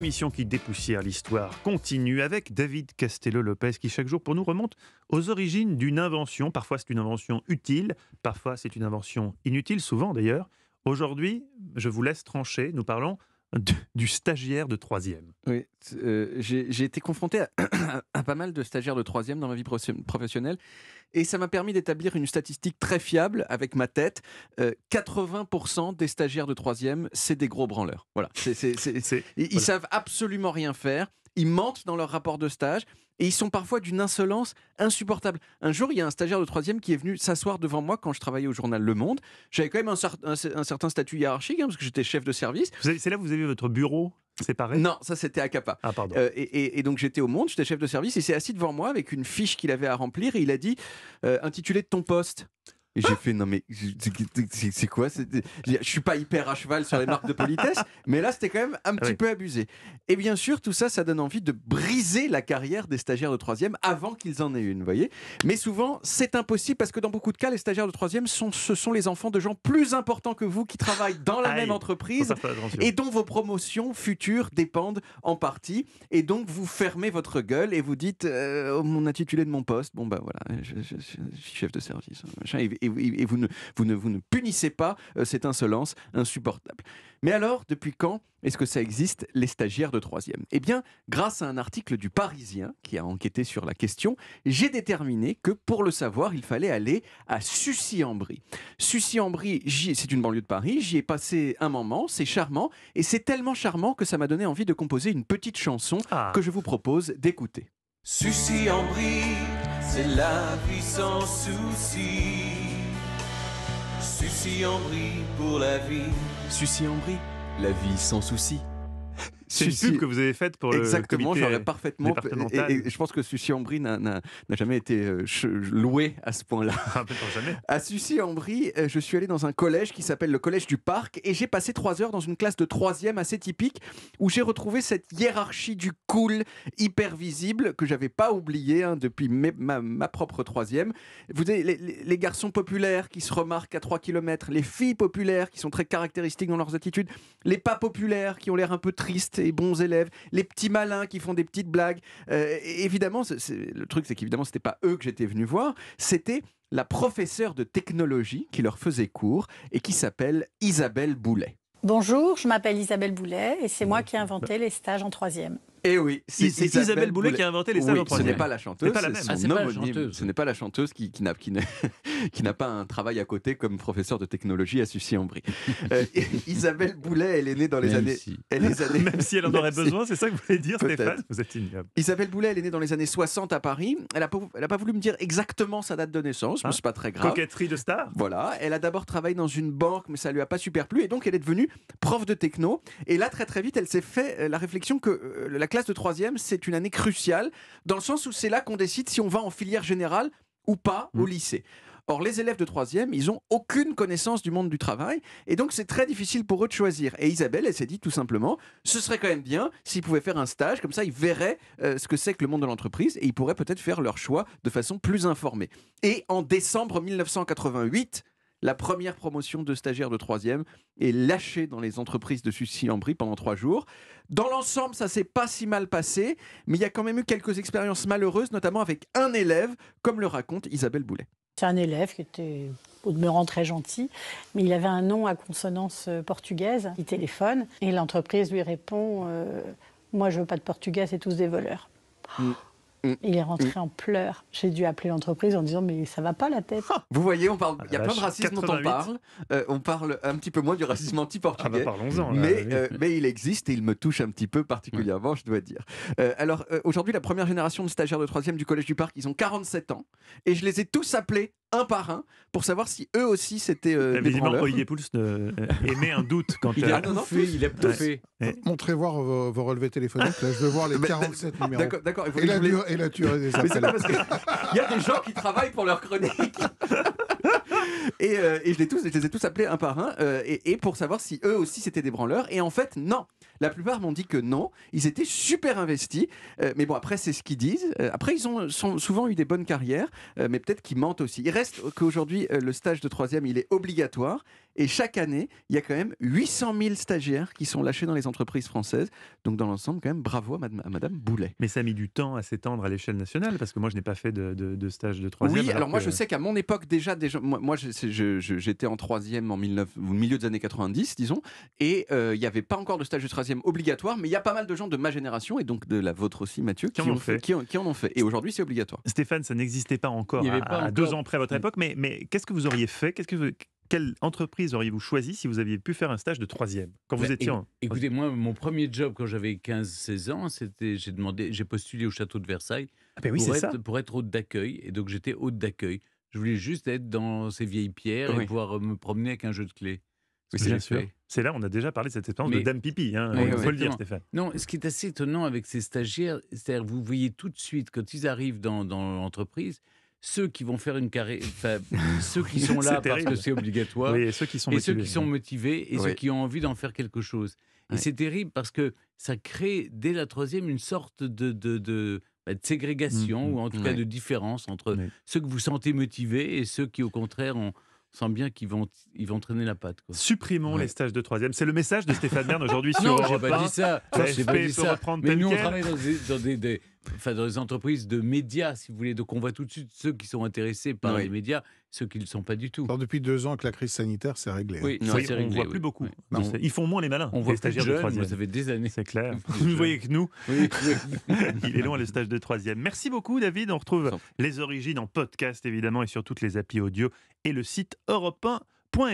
mission qui dépoussière l'histoire continue avec David Castello-Lopez qui chaque jour pour nous remonte aux origines d'une invention. Parfois c'est une invention utile, parfois c'est une invention inutile, souvent d'ailleurs. Aujourd'hui, je vous laisse trancher, nous parlons du stagiaire de troisième. Oui, euh, j'ai été confronté à, pas mal de stagiaires de troisième dans ma vie professionnelle et ça m'a permis d'établir une statistique très fiable avec ma tête. 80% euh, des stagiaires de troisième, c'est des gros branleurs. Voilà, ils, savent absolument rien faire. Ils mentent dans leur rapport de stage et ils sont parfois d'une insolence insupportable. Un jour, il y a un stagiaire de troisième qui est venu s'asseoir devant moi quand je travaillais au journal Le Monde. J'avais quand même un, certain statut hiérarchique hein, parce que j'étais chef de service. C'est là que vous avez votre bureau séparé Non, ça c'était à Capa. Ah, euh, et, donc j'étais au Monde, j'étais chef de service. Il s'est assis devant moi avec une fiche qu'il avait à remplir et il a dit euh, intitulé de ton poste j'ai fait, non mais c'est quoi Je suis pas hyper à cheval sur les marques de politesse, mais là c'était quand même un petit peu abusé. Et bien sûr, tout ça, ça donne envie de briser la carrière des stagiaires de troisième avant qu'ils en aient une, voyez. Mais souvent, c'est impossible parce que dans beaucoup de cas, les stagiaires de troisième sont, ce sont les enfants de gens plus importants que vous qui travaillent dans la même entreprise et dont vos promotions futures dépendent en partie. Et donc, vous fermez votre gueule et vous dites, euh, oh, mon intitulé de mon poste, bon ben voilà, je, suis chef de service. Hein, machin, et et, vous, ne, vous, ne, vous ne punissez pas euh, cette insolence insupportable. Mais alors, depuis quand est-ce que ça existe, les stagiaires de troisième Eh bien, grâce à un article du Parisien qui a enquêté sur la question, j'ai déterminé que pour le savoir, il fallait aller à Sucy-en-Brie. Sucy-en-Brie, c'est une banlieue de Paris, j'y ai passé un moment, c'est charmant, et c'est tellement charmant que ça m'a donné envie de composer une petite chanson ah. que je vous propose d'écouter. Sucy-en-Brie, c'est la vie sans souci. Suci en brie pour la vie. Suci en brie, la vie sans souci. C'est une pub que vous avez faite pour Exactement, le comité j'aurais euh, parfaitement. Et, je pense que Sucy Ambry n'a jamais été euh, loué à ce point-là. à Sucy Ambry, euh, je suis allé dans un collège qui s'appelle le collège du Parc et j'ai passé trois heures dans une classe de troisième assez typique où j'ai retrouvé cette hiérarchie du cool hyper visible que j'avais pas oublié hein, depuis ma, propre troisième. Vous avez les, garçons populaires qui se remarquent à 3 km, les filles populaires qui sont très caractéristiques dans leurs attitudes, les pas populaires qui ont l'air un peu tristes ces bons élèves, les petits malins qui font des petites blagues. Euh, évidemment, le truc, c'est qu'évidemment, ce n'était pas eux que j'étais venu voir, c'était la professeure de technologie qui leur faisait cours et qui s'appelle Isabelle Boulet. Bonjour, je m'appelle Isabelle Boulet et c'est moi qui ai inventé les stages en troisième. Et eh oui, c'est Isabelle, Boulet qui a inventé les salles oui, Ce n'est pas la chanteuse, Ce n'est pas la chanteuse qui, qui n'a, pas un travail à côté comme professeur de technologie à Sucy-en-Brie. Euh, Isabelle Boulet elle est née dans les années. Même si elle en aurait besoin, c'est ça que vous voulez dire, Stéphane Vous êtes ignoble. Isabelle Boulet elle est née dans les années 60 à Paris. Elle n'a pas, voulu me dire exactement sa date de naissance, mais ah. c'est pas très grave. Coquetterie de star Voilà. Elle a d'abord travaillé dans une banque, mais ça lui a pas super plu. Et donc, elle est devenue prof de techno. Et là, très très vite, elle s'est fait euh, la réflexion que euh, la classe de troisième, c'est une année cruciale, dans le sens où c'est là qu'on décide si on va en filière générale ou pas au mm. lycée. Or, les élèves de troisième, ils n'ont aucune connaissance du monde du travail, et donc c'est très difficile pour eux de choisir. Et Isabelle, elle s'est dit tout simplement, ce serait quand même bien s'ils pouvaient faire un stage, comme ça ils verraient euh, ce que c'est que le monde de l'entreprise, et ils pourraient peut-être faire leur choix de façon plus informée. Et en décembre 1988, la première promotion de stagiaire de troisième est lâchée dans les entreprises de sucy brie pendant trois jours. Dans l'ensemble, ça s'est pas si mal passé, mais il y a quand même eu quelques expériences malheureuses, notamment avec un élève, comme le raconte Isabelle Boulet. C'est un élève qui était au demeurant très gentil, mais il avait un nom à consonance euh, portugaise. Il téléphone et l'entreprise lui répond euh, Moi, je veux pas de portugais, c'est tous des voleurs. Mm. Mm. Il est rentré mm. en pleurs. J'ai dû appeler l'entreprise en disant mais ça va pas la tête. Vous voyez, on parle. Ah, il y a plein de racisme dont on parle. Euh, on parle un petit peu moins du racisme ah bah, anti-portugais. mais, euh, mais il existe et il me touche un petit peu particulièrement, je dois dire. Euh, alors aujourd'hui, la première génération de stagiaires de troisième du collège du Parc, ils ont 47 ans et je les ai tous appelés un par un pour savoir si eux aussi c'était des euh, branleurs. – Évidemment, Olivier Pouls euh, émet un doute quand il a tout fait, il a tout fait. Montrez voir vos, relevés téléphoniques, là je veux voir les 47 numéros. D'accord, d'accord. Et, la des et la c'est des appels. Il y a des gens qui travaillent pour leur chronique. et, euh, et je, les tous, je ai tous appelés un par un et, et pour savoir si eux aussi c'était des branleurs et en fait non la plupart m'ont dit que non. Ils étaient super investis. Euh, mais bon, après, c'est ce qu'ils disent. Euh, après, ils ont, sont, souvent eu des bonnes carrières, euh, mais peut-être qu'ils mentent aussi. Il reste qu'aujourd'hui, le stage de troisième, il est obligatoire. Et chaque année, il y a quand même 800 000 stagiaires qui sont lâchés dans les entreprises françaises. Donc, dans l'ensemble, quand même, bravo à, Madame, Boulet. Mais ça a mis du temps à s'étendre à l'échelle nationale, parce que moi, je n'ai pas fait de, stage de troisième. Oui, alors, moi, je sais qu'à mon époque, déjà, moi, j'étais en troisième en 19, milieu des années 90, disons, et il n'y avait pas encore de stage de troisième obligatoire, mais il y a pas mal de gens de ma génération et donc de la vôtre aussi, Mathieu, qui, en, ont fait. qui, en, ont fait. Et aujourd'hui, c'est obligatoire. Stéphane, ça n'existait pas encore à, deux ans près à votre mm. époque, mais, qu'est-ce que vous auriez fait Qu'est-ce que quelle entreprise auriez-vous choisi si vous aviez pu faire un stage de troisième quand vous bah, étiez en... Écoutez, moi, mon premier job quand j'avais 15-16 ans, c'était j'ai demandé, j'ai postulé au château de Versailles ah, ben pour, être, hôte d'accueil, et donc j'étais hôte d'accueil. Je voulais juste être dans ces vieilles pierres et pouvoir me promener avec un jeu de clés c'est bien sûr. là, on a déjà parlé de cette expérience de dame pipi, hein, le dire, Stéphane. Non, ce qui est assez étonnant avec ces stagiaires, c'est-à-dire vous voyez tout de suite, quand ils arrivent dans, l'entreprise, ceux qui vont faire une carrière, ceux qui sont là parce que c'est obligatoire, et ceux qui sont motivés, et ceux qui ont envie d'en faire quelque chose. Et c'est terrible parce que ça crée dès la troisième une sorte de, bah, ségrégation mmh, mmh. ou en tout cas de différence entre ceux que vous sentez motivés et ceux qui au contraire ont, sent bien qu'ils vont, ils vont traîner la patte. Supprimons les stages de troisième. C'est le message de Stéphane Bern aujourd'hui sur Non, j'ai pas, dit ça. Pas dit ça. Mais nous, on travaille dans, des, des, enfin dans les entreprises de médias, si vous voulez. Donc on voit tout de suite ceux qui sont intéressés par les médias, ceux qui ne le sont pas du tout. Alors depuis deux ans que la crise sanitaire s'est réglée. Hein. Oui, on ne voit plus beaucoup. Ils font moins les malins. On voit les stagiaires de troisième. Ça fait des années. C'est clair. vous voyez que nous. Il est loin le stage de troisième. Merci beaucoup David. On retrouve les origines en podcast évidemment et sur toutes les applis audio et le site europe 1.